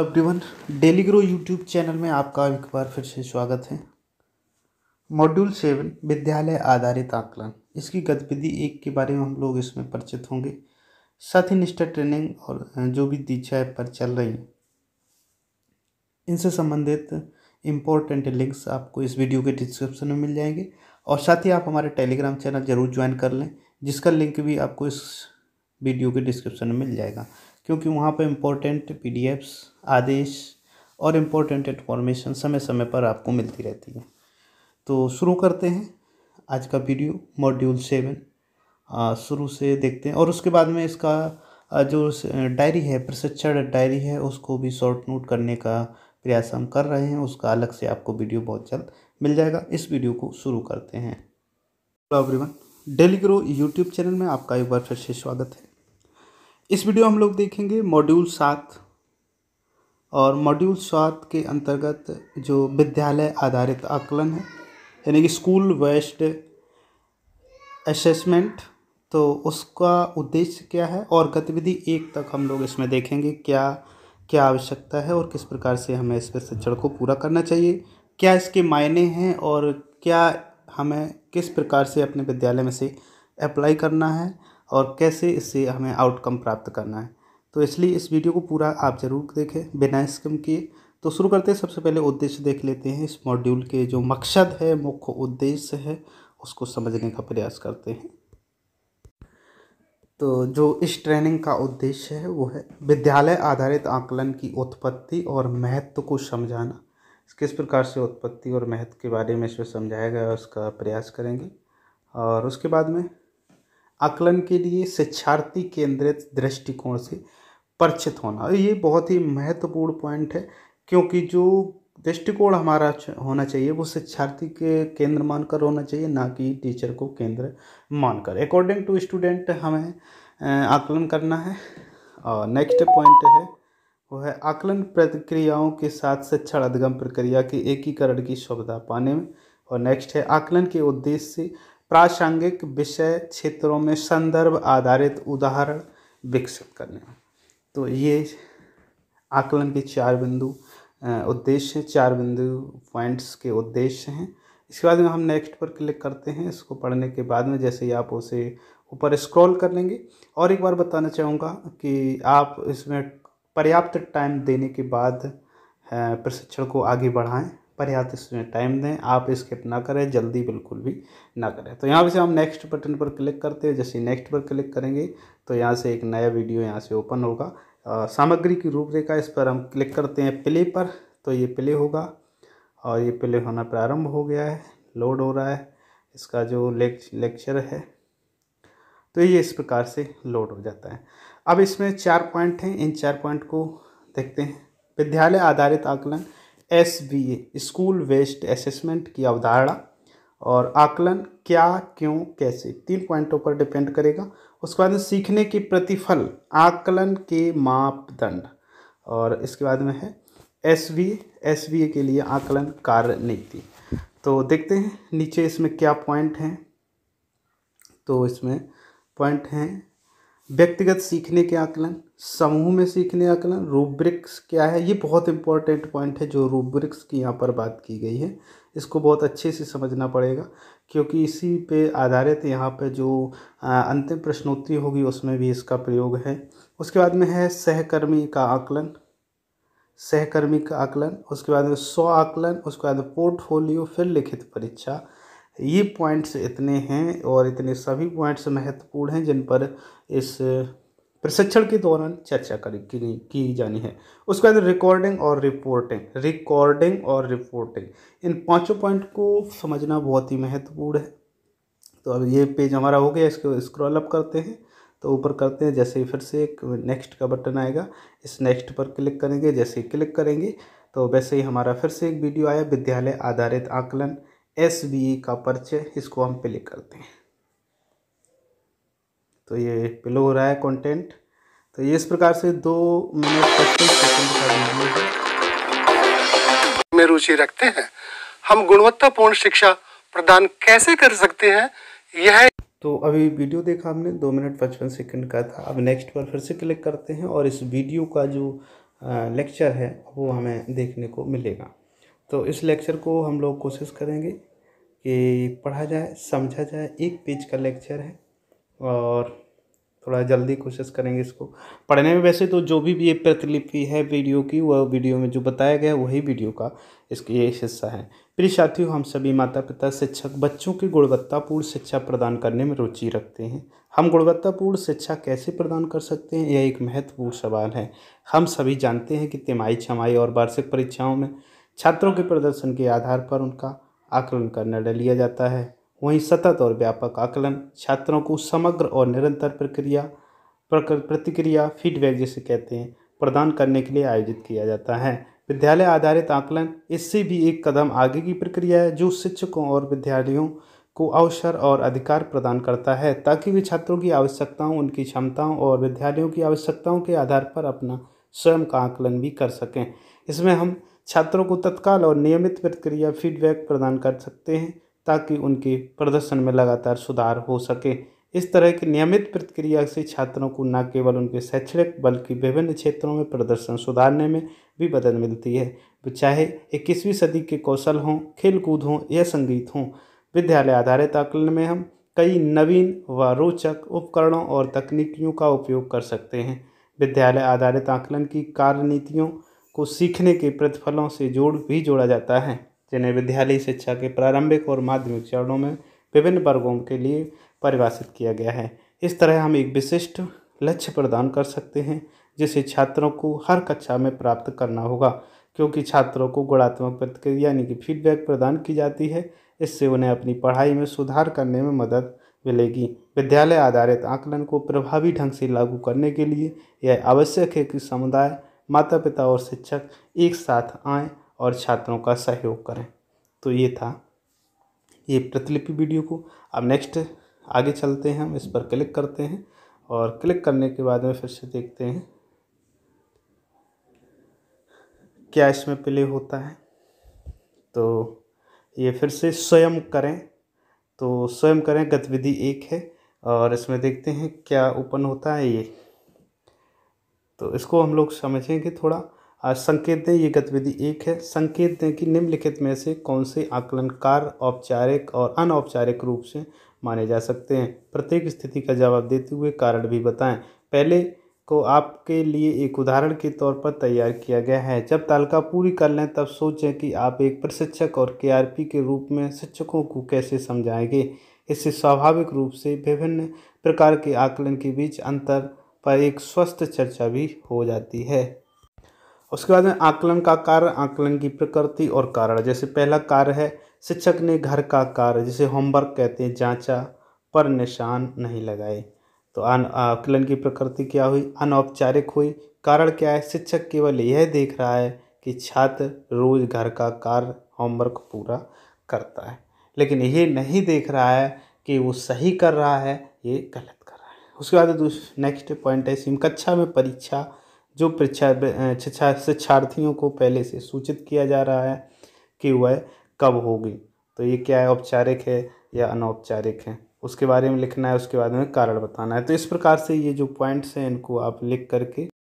everyone daily grow YouTube channel में आपका एक बार फिर से स्वागत है मॉड्यूल सेवन विद्यालय आधारित आकलन इसकी गतिविधि एक के बारे में हम लोग इसमें परिचित होंगे साथ ही निष्ठा ट्रेनिंग और जो भी दीक्षा ऐप पर चल रही हैं इनसे संबंधित इम्पोर्टेंट लिंक्स आपको इस वीडियो के डिस्क्रिप्शन में मिल जाएंगे और साथ ही आप हमारे टेलीग्राम चैनल ज़रूर ज्वाइन कर लें जिसका लिंक भी आपको इस वीडियो के डिस्क्रिप्शन में मिल जाएगा क्योंकि वहाँ पर इम्पोर्टेंट पी आदेश और इम्पोर्टेंट इन्फॉर्मेशन समय समय पर आपको मिलती रहती है तो शुरू करते हैं आज का वीडियो मॉड्यूल सेवन शुरू से देखते हैं और उसके बाद में इसका जो डायरी है प्रशिक्षण डायरी है उसको भी शॉर्ट नोट करने का प्रयास हम कर रहे हैं उसका अलग से आपको वीडियो बहुत जल्द मिल जाएगा इस वीडियो को शुरू करते हैं everyone daily grow YouTube channel में आपका एक बार फिर से स्वागत है इस वीडियो हम लोग देखेंगे मॉड्यूल सात और मॉड्यूल सात के अंतर्गत जो विद्यालय आधारित आकलन है यानी कि स्कूल वेस्ट असेसमेंट तो उसका उद्देश्य क्या है और गतिविधि एक तक हम लोग इसमें देखेंगे क्या क्या आवश्यकता है और किस प्रकार से हमें इस प्रशिक्षण को पूरा करना चाहिए क्या इसके मायने हैं और क्या हमें किस प्रकार से अपने विद्यालय में से अप्लाई करना है और कैसे इससे हमें आउटकम प्राप्त करना है तो इसलिए इस वीडियो को पूरा आप ज़रूर देखें बिना स्कम किए तो शुरू करते हैं सबसे पहले उद्देश्य देख लेते हैं इस मॉड्यूल के जो मकसद है मुख्य उद्देश्य है उसको समझने का प्रयास करते हैं तो जो इस ट्रेनिंग का उद्देश्य है वो है विद्यालय आधारित आकलन की उत्पत्ति और महत्व को समझाना किस प्रकार से उत्पत्ति और महत्व के बारे में इसमें समझाया गया उसका प्रयास करेंगे और उसके बाद में आकलन के लिए शिक्षार्थी केंद्रित दृष्टिकोण से परिचित होना ये बहुत ही महत्वपूर्ण पॉइंट है क्योंकि जो दृष्टिकोण हमारा होना चाहिए वो शिक्षार्थी के केंद्र मानकर होना चाहिए ना कि टीचर को केंद्र मानकर अकॉर्डिंग टू स्टूडेंट हमें आकलन करना है और नेक्स्ट पॉइंट है वो है आकलन प्रतिक्रियाओं के साथ शिक्षण अधिगम प्रक्रिया के एकीकरण की सुविधा पाने में और नेक्स्ट है आकलन के उद्देश्य से प्रासंगिक विषय क्षेत्रों में संदर्भ आधारित उदाहरण विकसित करने तो ये आकलन के चार बिंदु उद्देश्य चार बिंदु पॉइंट्स के उद्देश्य हैं इसके बाद में हम नेक्स्ट पर क्लिक करते हैं इसको पढ़ने के बाद में जैसे ही आप उसे ऊपर स्क्रॉल कर लेंगे और एक बार बताना चाहूँगा कि आप इसमें पर्याप्त टाइम देने के बाद प्रशिक्षण को आगे बढ़ाएं पर्याप्त इसमें टाइम दें आप स्किप ना करें जल्दी बिल्कुल भी ना करें तो यहाँ से हम नेक्स्ट बटन पर क्लिक करते हैं जैसे नेक्स्ट पर क्लिक करेंगे तो यहाँ से एक नया वीडियो यहाँ से ओपन होगा सामग्री की रूपरेखा इस पर हम क्लिक करते हैं प्ले पर तो ये प्ले होगा और ये प्ले होना प्रारंभ हो गया है लोड हो रहा है इसका जो लेक्चर है तो ये इस प्रकार से लोड हो जाता है अब इसमें चार पॉइंट हैं इन चार पॉइंट को देखते हैं विद्यालय आधारित आकलन S B A school based assessment की अवधारणा और आकलन क्या क्यों कैसे तीन पॉइंटों पर डिपेंड करेगा उसके बाद में सीखने के प्रतिफल आकलन के मापदंड और इसके बाद में है S B S B A के लिए आकलन कार्य नीति तो देखते हैं नीचे इसमें क्या पॉइंट हैं तो इसमें पॉइंट हैं व्यक्तिगत सीखने के आकलन समूह में सीखने आकलन रूब्रिक्स क्या है ये बहुत इंपॉर्टेंट पॉइंट है जो रूब्रिक्स की यहाँ पर बात की गई है इसको बहुत अच्छे से समझना पड़ेगा क्योंकि इसी पे आधारित यहाँ पे जो अंतिम प्रश्नोत्तरी होगी उसमें भी इसका प्रयोग है उसके बाद में है सहकर्मी का आकलन सहकर्मी का आकलन उसके बाद में स्व आकलन उसके बाद पोर्टफोलियो फिर लिखित परीक्षा ये पॉइंट्स इतने हैं और इतने सभी पॉइंट्स महत्वपूर्ण हैं जिन पर इस प्रशिक्षण के दौरान चर्चा करी की, की जानी है उसके बाद रिकॉर्डिंग और रिपोर्टिंग रिकॉर्डिंग और रिपोर्टिंग इन पांचों पॉइंट को समझना बहुत ही महत्वपूर्ण है तो अब ये पेज हमारा हो गया इसको स्क्रॉल अप करते हैं तो ऊपर करते हैं जैसे ही फिर से एक नेक्स्ट का बटन आएगा इस नेक्स्ट पर क्लिक करेंगे जैसे ही क्लिक करेंगे तो वैसे ही हमारा फिर से एक वीडियो आया विद्यालय आधारित आकलन एस बी का परिचय इसको हम प्ले करते हैं तो ये पिलो हो रहा है कंटेंट तो ये इस प्रकार से दो मिनट पच्चीस का में रुचि रखते हैं हम गुणवत्तापूर्ण शिक्षा प्रदान कैसे कर सकते हैं यह तो अभी वीडियो देखा हमने दो मिनट पचपन सेकंड का था अब नेक्स्ट पर फिर से क्लिक करते हैं और इस वीडियो का जो लेक्चर है वो हमें देखने को मिलेगा तो इस लेक्चर को हम लोग कोशिश करेंगे कि पढ़ा जाए समझा जाए एक पेज का लेक्चर है और थोड़ा जल्दी कोशिश करेंगे इसको पढ़ने में वैसे तो जो भी ये प्रतिलिपि है वीडियो की वह वीडियो में जो बताया गया वही वीडियो का इसके ये हिस्सा है प्रिय साथियों हम सभी माता पिता शिक्षक बच्चों की गुणवत्तापूर्ण शिक्षा प्रदान करने में रुचि रखते हैं हम गुणवत्तापूर्ण शिक्षा कैसे प्रदान कर सकते हैं यह एक महत्वपूर्ण सवाल है हम सभी जानते हैं कि तिमाही छमाही और वार्षिक परीक्षाओं में छात्रों के प्रदर्शन के आधार पर उनका आकलन का निर्णय लिया जाता है वहीं सतत और व्यापक आकलन छात्रों को समग्र और निरंतर प्रक्रिया प्रतिक्रिया फीडबैक जिसे कहते हैं प्रदान करने के लिए आयोजित किया जाता है विद्यालय आधारित आकलन इससे भी एक कदम आगे की प्रक्रिया है जो शिक्षकों और विद्यालयों को अवसर और अधिकार प्रदान करता है ताकि वे छात्रों की आवश्यकताओं उनकी क्षमताओं और विद्यालयों की आवश्यकताओं के आधार पर अपना स्वयं का आकलन भी कर सकें इसमें हम छात्रों को तत्काल और नियमित प्रतिक्रिया फीडबैक प्रदान कर सकते हैं ताकि उनके प्रदर्शन में लगातार सुधार हो सके इस तरह की नियमित प्रतिक्रिया से छात्रों को न केवल उनके शैक्षणिक बल्कि विभिन्न क्षेत्रों में प्रदर्शन सुधारने में भी मदद मिलती है चाहे इक्कीसवीं सदी के कौशल हों खेलकूद हों या संगीत हों विद्यालय आधारित आकलन में हम कई नवीन व रोचक उपकरणों और तकनीकियों का उपयोग कर सकते हैं विद्यालय आधारित आकलन की कार्यनीतियों को सीखने के प्रतिफलों से जोड़ भी जोड़ा जाता है जिन्हें विद्यालयी शिक्षा के प्रारंभिक और माध्यमिक चरणों में विभिन्न वर्गों के लिए परिभाषित किया गया है इस तरह हम एक विशिष्ट लक्ष्य प्रदान कर सकते हैं जिसे छात्रों को हर कक्षा में प्राप्त करना होगा क्योंकि छात्रों को गुणात्मक प्रतिक्रिया यानी कि फीडबैक प्रदान की जाती है इससे उन्हें अपनी पढ़ाई में सुधार करने में मदद मिलेगी विद्यालय आधारित आकलन को प्रभावी ढंग से लागू करने के लिए यह आवश्यक है कि समुदाय माता पिता और शिक्षक एक साथ आए और छात्रों का सहयोग करें तो ये था ये प्रतिलिपि वीडियो को अब नेक्स्ट आगे चलते हैं हम इस पर क्लिक करते हैं और क्लिक करने के बाद में फिर से देखते हैं क्या इसमें प्ले होता है तो ये फिर से स्वयं करें तो स्वयं करें गतिविधि एक है और इसमें देखते हैं क्या ओपन होता है ये तो इसको हम लोग समझें कि थोड़ा संकेत दें ये गतिविधि एक है संकेत दें कि निम्नलिखित में से कौन से आकलन औपचारिक और अनौपचारिक रूप से माने जा सकते हैं प्रत्येक स्थिति का जवाब देते हुए कारण भी बताएं पहले को आपके लिए एक उदाहरण के तौर पर तैयार किया गया है जब तालिका पूरी कर लें तब सोचें कि आप एक प्रशिक्षक और के के रूप में शिक्षकों को कैसे समझाएंगे इससे स्वाभाविक रूप से विभिन्न प्रकार के आकलन के बीच अंतर पर एक स्वस्थ चर्चा भी हो जाती है उसके बाद में आकलन का कार्य आकलन की प्रकृति और कारण जैसे पहला कार्य है शिक्षक ने घर का कार्य जिसे होमवर्क कहते हैं जांचा पर निशान नहीं लगाए तो अन आकलन की प्रकृति क्या हुई अनौपचारिक हुई कारण क्या है शिक्षक केवल यह देख रहा है कि छात्र रोज घर का कार्य होमवर्क पूरा करता है लेकिन ये नहीं देख रहा है कि वो सही कर रहा है ये गलत उसके बाद नेक्स्ट तो पॉइंट है सिम कक्षा में परीक्षा जो परीक्षा शिक्षार्थियों को पहले से सूचित किया जा रहा है कि वह कब होगी तो ये क्या है औपचारिक है या अनौपचारिक है उसके बारे में लिखना है उसके बाद में कारण बताना है तो इस प्रकार से ये जो पॉइंट्स हैं इनको आप लिख करके